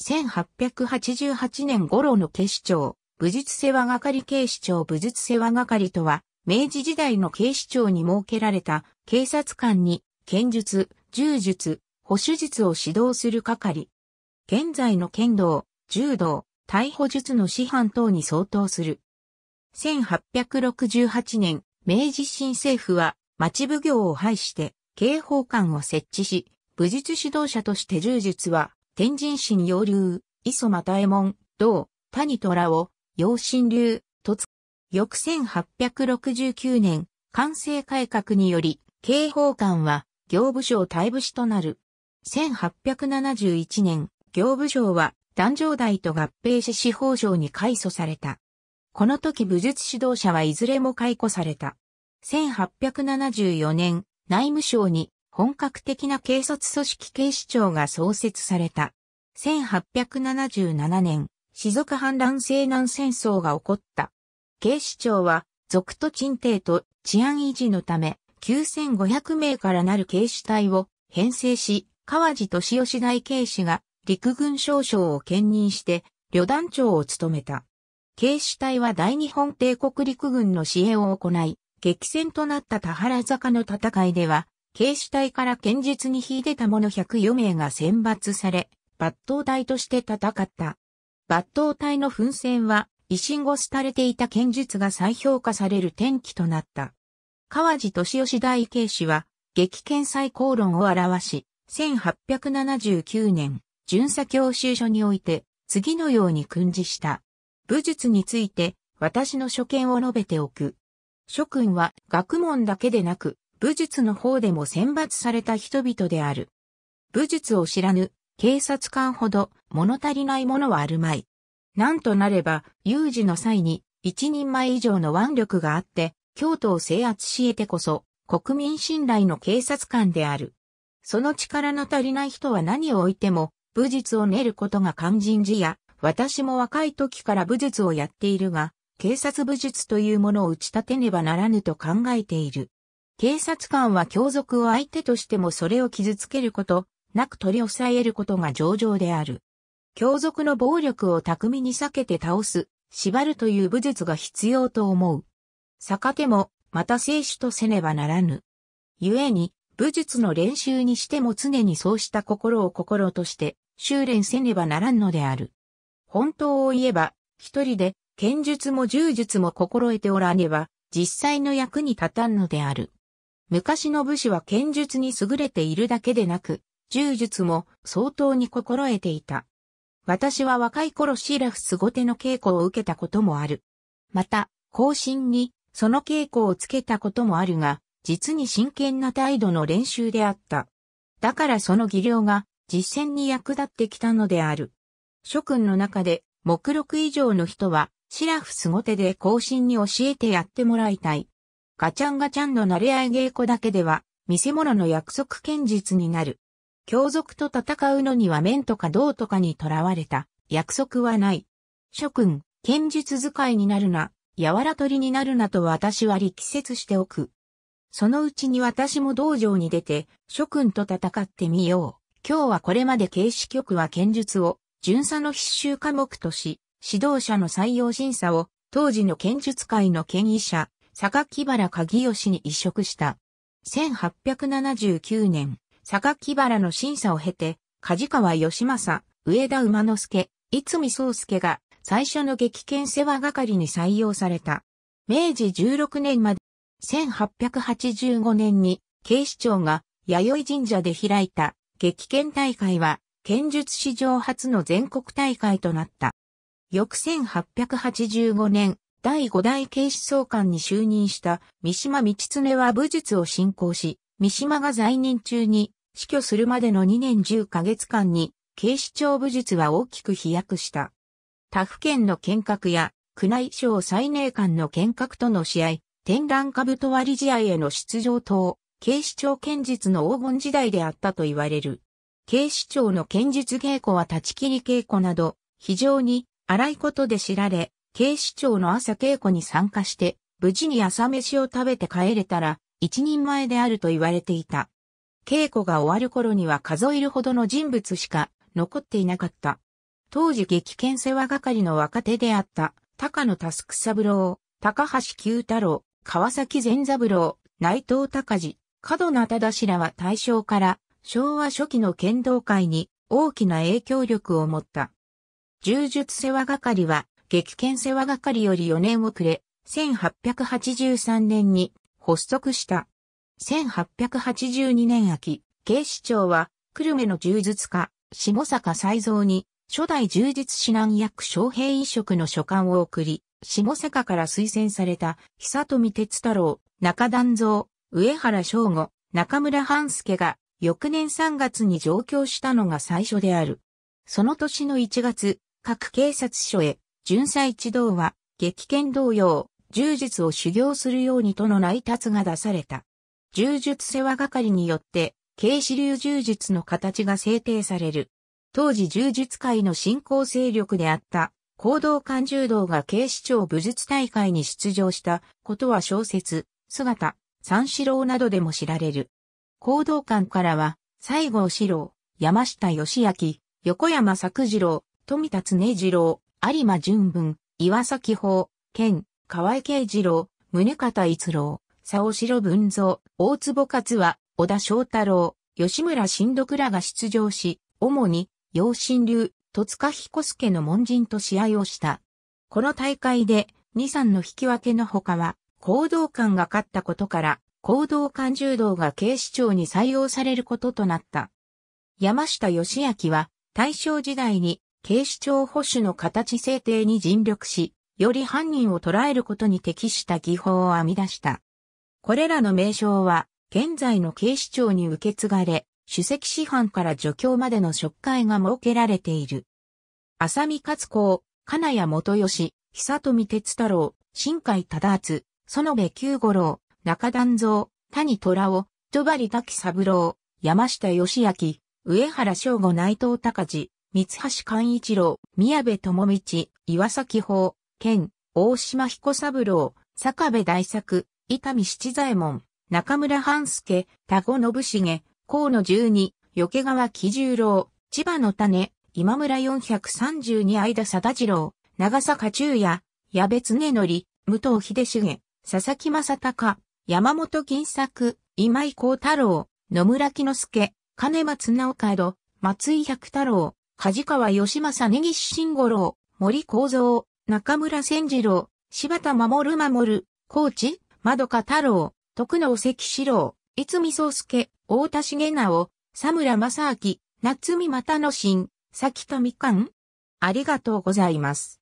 1888年頃の警視庁、武術世話係警視庁武術世話係とは、明治時代の警視庁に設けられた警察官に剣術、柔術、保守術を指導する係。現在の剣道、柔道、逮捕術の師範等に相当する。1868年、明治新政府は町奉行を廃して、警報官を設置し、武術指導者として柔術は天神神洋流、磯又右衛門、道、谷虎を、洋神流、突、翌1869年、官制改革により、刑法官は、行部省大部士となる。1871年、行部省は、壇上大と合併し司法省に改組された。この時武術指導者はいずれも解雇された。1874年、内務省に本格的な警察組織警視庁が創設された。1877年、静族反乱西南戦争が起こった。警視庁は、続都鎮定と治安維持のため、9500名からなる警視隊を編成し、川地敏義大警視が陸軍少将を兼任して、旅団長を務めた。警視隊は大日本帝国陸軍の支援を行い、激戦となった田原坂の戦いでは、警視隊から剣術に秀でた者104名が選抜され、抜刀隊として戦った。抜刀隊の奮戦は、維新後廃れていた剣術が再評価される転機となった。川地敏義大警視は、激剣最口論を表し、1879年、巡査教習所において、次のように訓示した。武術について、私の所見を述べておく。諸君は学問だけでなく、武術の方でも選抜された人々である。武術を知らぬ警察官ほど物足りないものはあるまい。なんとなれば、有事の際に一人前以上の腕力があって、京都を制圧し得てこそ、国民信頼の警察官である。その力の足りない人は何を置いても、武術を練ることが肝心事や、私も若い時から武術をやっているが、警察武術というものを打ち立てねばならぬと考えている。警察官は凶族を相手としてもそれを傷つけること、なく取り押さえることが上々である。凶族の暴力を巧みに避けて倒す、縛るという武術が必要と思う。逆手も、また生死とせねばならぬ。故に、武術の練習にしても常にそうした心を心として、修練せねばならんのである。本当を言えば、一人で、剣術も柔術も心得ておらねば、実際の役に立たんのである。昔の武士は剣術に優れているだけでなく、柔術も相当に心得ていた。私は若い頃シラフス後手の稽古を受けたこともある。また、後進にその稽古をつけたこともあるが、実に真剣な態度の練習であった。だからその技量が実践に役立ってきたのである。諸君の中で目録以上の人は、シラフス後手で後進に教えてやってもらいたい。ガチャンガチャンの慣れ合い稽古だけでは、見せ物の約束堅実になる。強族と戦うのには面とか銅とかに囚われた、約束はない。諸君、剣術使いになるな、柔ら取りになるなと私は力説しておく。そのうちに私も道場に出て、諸君と戦ってみよう。今日はこれまで警視局は剣術を、巡査の必修科目とし、指導者の採用審査を、当時の剣術界の権威者、榊原鍵義に移植した。1879年、榊原の審査を経て、梶川義政、上田馬之助、逸見宗介が最初の激剣世話係に採用された。明治16年まで、1885年に警視庁が弥生神社で開いた激剣大会は、剣術史上初の全国大会となった。翌1885年、第5代警視総監に就任した三島道常は武術を進行し、三島が在任中に死去するまでの2年10ヶ月間に警視庁武術は大きく飛躍した。他府県の見学や宮内省最年間の見学との試合、天覧株と割試合への出場等、警視庁剣術の黄金時代であったと言われる。警視庁の剣術稽古は立ち切り稽古など、非常に荒いことで知られ、警視庁の朝稽古に参加して、無事に朝飯を食べて帰れたら、一人前であると言われていた。稽古が終わる頃には数えるほどの人物しか残っていなかった。当時激剣世話係の若手であった、高野佑三郎、高橋九太郎、川崎善三郎、内藤隆治、角名忠氏らは大正から昭和初期の剣道界に大きな影響力を持った。柔術世話係は激剣世話係より4年遅れ、1883年に発足した。1882年秋、警視庁は、久留米の柔術家、下坂才造に、初代柔術指南役昌平移植の書簡を送り、下坂から推薦された、久富哲太郎、中段蔵、上原翔吾、中村半助が、翌年3月に上京したのが最初である。その年の1月、各警察署へ、純査一同は、激剣同様、柔術を修行するようにとの内達が出された。柔術世話係によって、軽視流柔術の形が制定される。当時柔術界の新興勢力であった、行動館柔道が警視庁武術大会に出場したことは小説、姿、三四郎などでも知られる。行動館からは、西郷四郎、山下義明、横山作次郎、富田常次郎、有馬純文、岩崎法、県、河合慶次郎、宗方一郎、佐尾城文蔵、大坪勝は、小田翔太郎、吉村新読らが出場し、主に、養神流、戸塚彦助の門人と試合をした。この大会で、2、3の引き分けのほかは、行動官が勝ったことから、行動官柔道が警視庁に採用されることとなった。山下義明は、大正時代に警視庁保守の形制定に尽力し、より犯人を捉えることに適した技法を編み出した。これらの名称は、現在の警視庁に受け継がれ、主席師範から助教までの職会が設けられている。浅見勝子、金谷元義、久富哲太郎、新海忠厚、園部九五郎、中段蔵、谷虎尾、戸張滝三郎、山下義明、上原正吾内藤隆三橋寛一郎、宮部智道、岩崎法、県、大島彦三郎、坂部大作、伊丹七左衛門、中村半助、田子信重、河野十二、余川喜十郎、千葉の種、今村四百三十二間貞次郎、長坂中也、矢部常則、武藤秀重、佐々木正隆、山本銀作、今井幸太郎、野村木之助、金松直門、松井百太郎、梶川義政根岸慎五郎、森光三、中村千次郎、柴田守守、高知、窓か太郎、徳野関四郎、逸見宗介、大田重直、佐村正明、夏見又之進、崎田みかんありがとうございます。